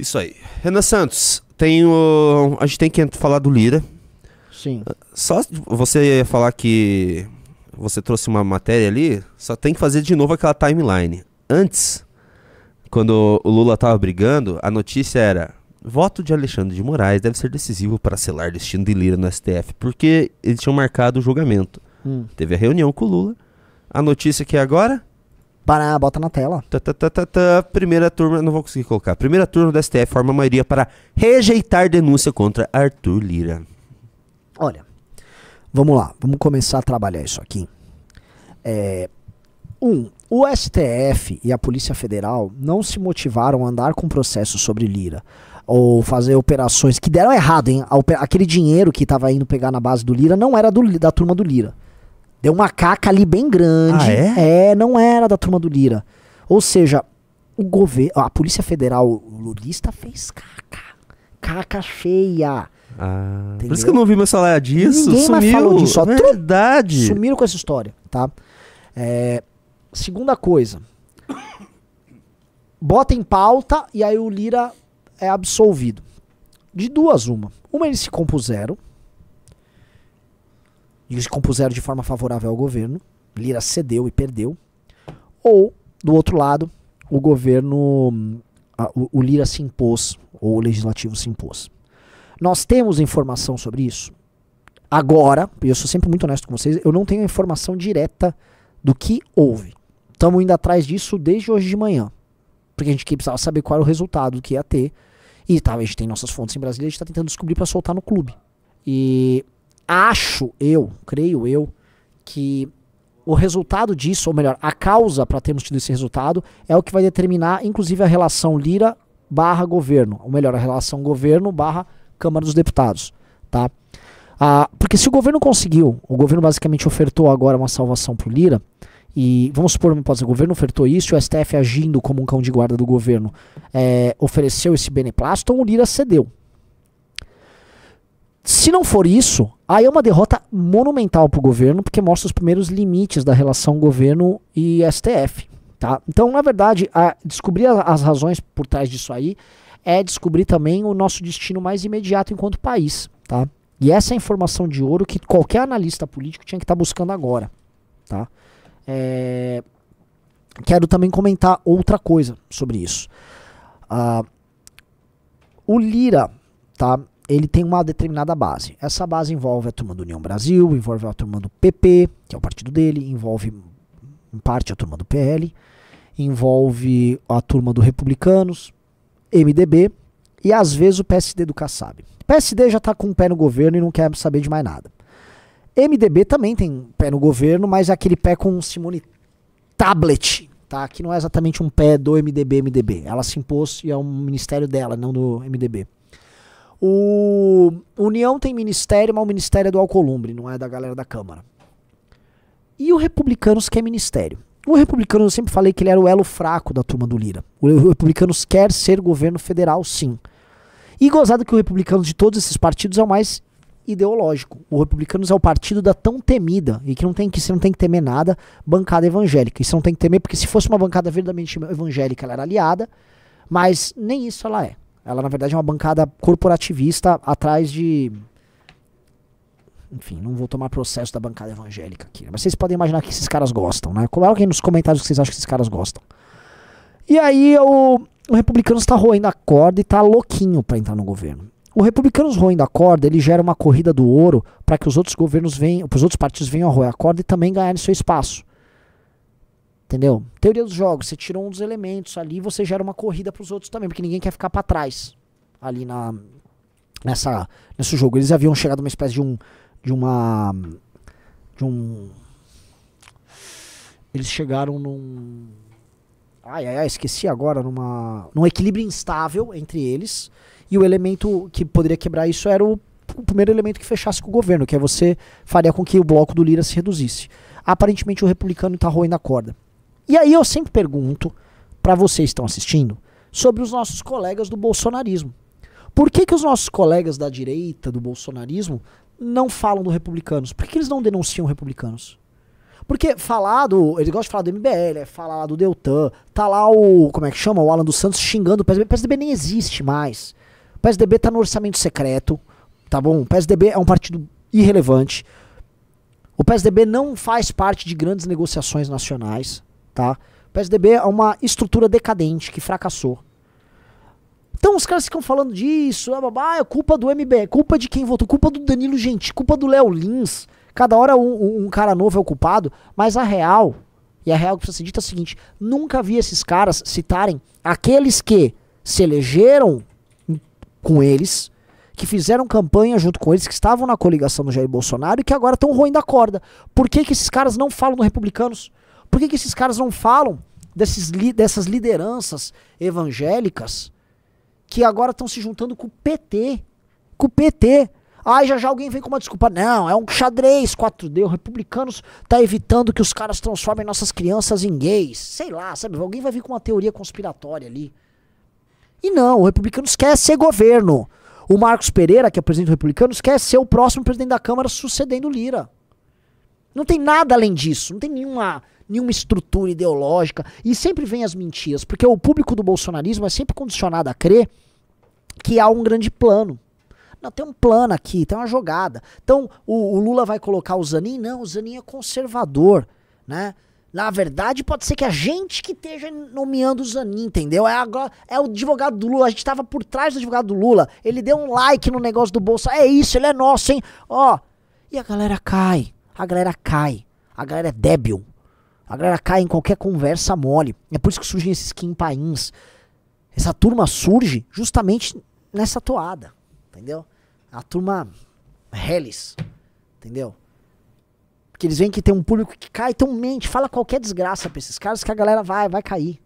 Isso aí. Renan Santos, tem o... a gente tem que falar do Lira. Sim. Ah, só você falar que você trouxe uma matéria ali, só tem que fazer de novo aquela timeline. Antes, quando o Lula estava brigando, a notícia era: voto de Alexandre de Moraes deve ser decisivo para selar destino de Lira no STF, porque eles tinham marcado o julgamento. Hum. Teve a reunião com o Lula. A notícia que é agora? para. Bota na tela. Tá tá, tá, tá, tá, Primeira turma, não vou conseguir colocar. Primeira turma do STF forma maioria para rejeitar denúncia contra Arthur Lira. Olha, vamos lá, vamos começar a trabalhar isso aqui. É, um, o STF e a Polícia Federal não se motivaram a andar com processo sobre Lira ou fazer operações que deram errado, hein? Aquele dinheiro que estava indo pegar na base do Lira não era do, da turma do Lira. Deu uma caca ali bem grande. Ah, é? é, não era da turma do Lira. Ou seja, o governo, a Polícia Federal lulista fez caca. Caca cheia. Ah, por isso que eu não vi mais falar disso. Ninguém sumiu. mais falou disso. Verdade. Sumiram com essa história, tá? É, segunda coisa. Bota em pauta e aí o Lira é absolvido. De duas, uma. Uma, eles se compuseram e se compuseram de forma favorável ao governo. Lira cedeu e perdeu. Ou, do outro lado, o governo, a, o, o Lira se impôs, ou o legislativo se impôs. Nós temos informação sobre isso? Agora, eu sou sempre muito honesto com vocês, eu não tenho informação direta do que houve. Estamos indo atrás disso desde hoje de manhã. Porque a gente precisava saber qual era o resultado que ia ter. E tá, a gente tem nossas fontes em Brasília, a gente está tentando descobrir para soltar no clube. E acho eu, creio eu, que o resultado disso, ou melhor, a causa para termos tido esse resultado, é o que vai determinar, inclusive, a relação Lira barra governo, ou melhor, a relação governo barra Câmara dos Deputados, tá? Ah, porque se o governo conseguiu, o governo basicamente ofertou agora uma salvação para o Lira, e vamos supor, o governo ofertou isso, o STF agindo como um cão de guarda do governo é, ofereceu esse beneplácito, então o Lira cedeu. Se não for isso, aí é uma derrota monumental para o governo, porque mostra os primeiros limites da relação governo e STF. Tá? Então, na verdade, a, descobrir as razões por trás disso aí é descobrir também o nosso destino mais imediato enquanto país. Tá? E essa é a informação de ouro que qualquer analista político tinha que estar tá buscando agora. Tá? É... Quero também comentar outra coisa sobre isso. Uh, o Lira, tá? ele tem uma determinada base. Essa base envolve a turma do União Brasil, envolve a turma do PP, que é o partido dele, envolve em parte a turma do PL, envolve a turma do Republicanos, MDB e às vezes o PSD do Kassab. PSD já está com o pé no governo e não quer saber de mais nada. MDB também tem pé no governo, mas é aquele pé com um Simone Tablet, tá? Que não é exatamente um pé do MDB MDB. Ela se impôs e é um ministério dela, não do MDB. O União tem ministério, mas o ministério é do Alcolumbre, não é da galera da Câmara. E o Republicanos quer ministério. O republicano, eu sempre falei que ele era o elo fraco da turma do Lira. O Republicanos quer ser governo federal, sim. E gozado que o Republicanos de todos esses partidos é o mais ideológico. O Republicanos é o partido da tão temida e que não tem que você não tem que temer nada, bancada evangélica. E você não tem que temer porque se fosse uma bancada verdadeiramente evangélica, ela era aliada, mas nem isso ela é. Ela, na verdade, é uma bancada corporativista atrás de. Enfim, não vou tomar processo da bancada evangélica aqui. Né? Mas vocês podem imaginar que esses caras gostam, né? Coloquem nos comentários o que vocês acham que esses caras gostam. E aí o, o Republicanos está roendo a corda e está louquinho para entrar no governo. O Republicanos roendo a corda, ele gera uma corrida do ouro para que os outros governos venham, para os outros partidos venham a roer a corda e também ganharem seu espaço. Entendeu? Teoria dos jogos, você tirou um dos elementos ali e você gera uma corrida para os outros também, porque ninguém quer ficar para trás ali na nessa nesse jogo. Eles haviam chegado uma espécie de um de uma de um eles chegaram num ai ai ai, esqueci agora numa num equilíbrio instável entre eles e o elemento que poderia quebrar isso era o, o primeiro elemento que fechasse com o governo, que é você faria com que o bloco do Lira se reduzisse. Aparentemente o republicano está roendo a corda. E aí eu sempre pergunto para vocês que estão assistindo sobre os nossos colegas do bolsonarismo. Por que, que os nossos colegas da direita do bolsonarismo não falam do republicanos? Por que, que eles não denunciam republicanos? Porque falar do. Eles gostam de falar do MBL, é falar lá do Deltan. Tá lá o. Como é que chama? O Alan dos Santos xingando o PSDB. O PSDB nem existe mais. O PSDB tá no orçamento secreto. Tá bom? O PSDB é um partido irrelevante. O PSDB não faz parte de grandes negociações nacionais. Tá? O PSDB é uma estrutura decadente que fracassou. Então os caras ficam falando disso, ah, babá, é culpa do MB é culpa de quem votou, culpa do Danilo Gente, culpa do Léo Lins. Cada hora um, um, um, cara novo é culpado, mas a real, e a real que precisa ser dita é a seguinte: nunca vi esses caras citarem aqueles que se elegeram com eles, que fizeram campanha junto com eles, que estavam na coligação do Jair Bolsonaro e que agora estão ruim a corda. Por que, que esses caras não falam no Republicanos? Por que, que esses caras não falam desses li dessas lideranças evangélicas que agora estão se juntando com o PT? Com o PT. Aí já já alguém vem com uma desculpa. Não, é um xadrez 4D. O republicanos tá evitando que os caras transformem nossas crianças em gays. Sei lá, sabe? Alguém vai vir com uma teoria conspiratória ali. E não, o Republicanos quer ser governo. O Marcos Pereira, que é o presidente do Republicanos, quer ser o próximo presidente da Câmara sucedendo Lira. Não tem nada além disso. Não tem nenhuma nenhuma estrutura ideológica. E sempre vem as mentiras, porque o público do bolsonarismo é sempre condicionado a crer que há um grande plano. Não, tem um plano aqui, tem uma jogada. Então, o, o Lula vai colocar o Zanin? Não, o Zanin é conservador, né? Na verdade, pode ser que a gente que esteja nomeando o Zanin, entendeu? É, agora, é o advogado do Lula, a gente estava por trás do advogado do Lula. Ele deu um like no negócio do Bolsa. É isso, ele é nosso, hein? Ó. E a galera cai. A galera cai. A galera é débil. A galera cai em qualquer conversa mole. É por isso que surgem esses quimpains. Essa turma surge justamente nessa toada, entendeu? A turma Hellis entendeu? Porque eles veem que tem um público que cai, então mente, fala qualquer desgraça pra esses caras que a galera vai, vai cair.